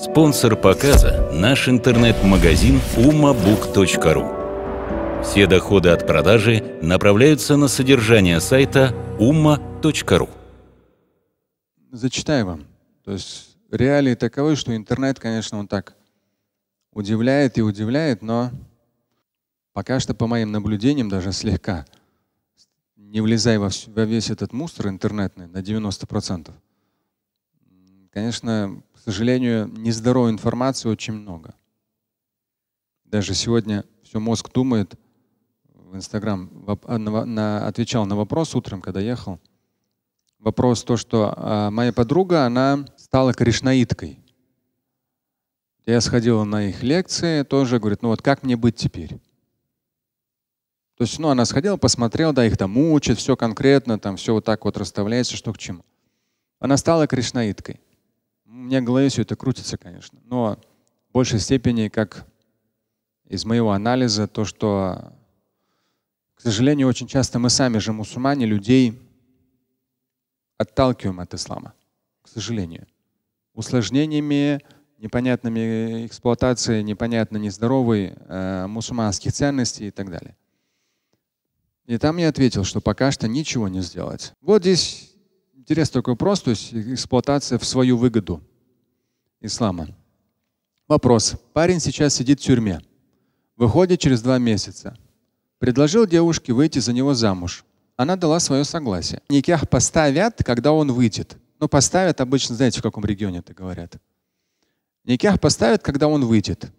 Спонсор показа – наш интернет-магазин umabook.ru. Все доходы от продажи направляются на содержание сайта umma.ru. Зачитаю вам. То есть реалии таковы, что интернет, конечно, он так удивляет и удивляет, но пока что, по моим наблюдениям, даже слегка, не влезая во весь этот мусор интернетный на 90%, Конечно, к сожалению, нездоровой информации очень много. Даже сегодня все мозг думает. В Инстаграм а, отвечал на вопрос утром, когда ехал. Вопрос то, что а, моя подруга, она стала кришнаиткой. Я сходила на их лекции, тоже говорит, ну вот как мне быть теперь? То есть, ну, она сходила, посмотрела, да, их там учат, все конкретно, там все вот так вот расставляется, что к чему. Она стала кришнаиткой меня в голове все это крутится, конечно, но в большей степени как из моего анализа то, что, к сожалению, очень часто мы сами же мусульмане людей отталкиваем от ислама, к сожалению, усложнениями, непонятными эксплуатацией, непонятно нездоровой э, мусульманских ценностей и так далее. И там я ответил, что пока что ничего не сделать. Вот здесь интересный такой вопрос, то есть эксплуатация в свою выгоду ислама. Вопрос. Парень сейчас сидит в тюрьме. Выходит через два месяца. Предложил девушке выйти за него замуж. Она дала свое согласие. Никях поставят, когда он выйдет. Но ну, поставят обычно, знаете, в каком регионе это говорят. Никях поставят, когда он выйдет.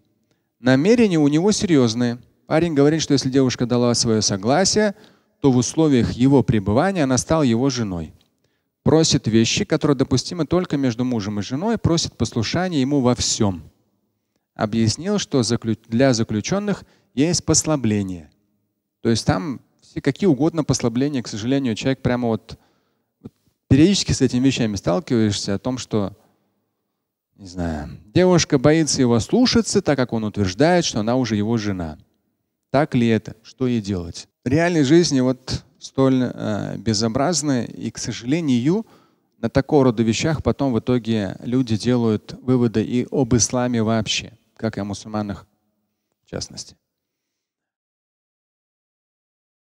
Намерения у него серьезные. Парень говорит, что если девушка дала свое согласие, то в условиях его пребывания она стала его женой просит вещи, которые допустимы только между мужем и женой, просит послушания ему во всем. Объяснил, что для заключенных есть послабление. То есть там все какие угодно послабления, к сожалению, человек прямо вот периодически с этими вещами сталкиваешься о том, что не знаю, девушка боится его слушаться, так как он утверждает, что она уже его жена. Так ли это? Что ей делать? В реальной жизни вот столь э, безобразны. И, к сожалению, на такого рода вещах потом в итоге люди делают выводы и об исламе вообще, как и о мусульманах в частности.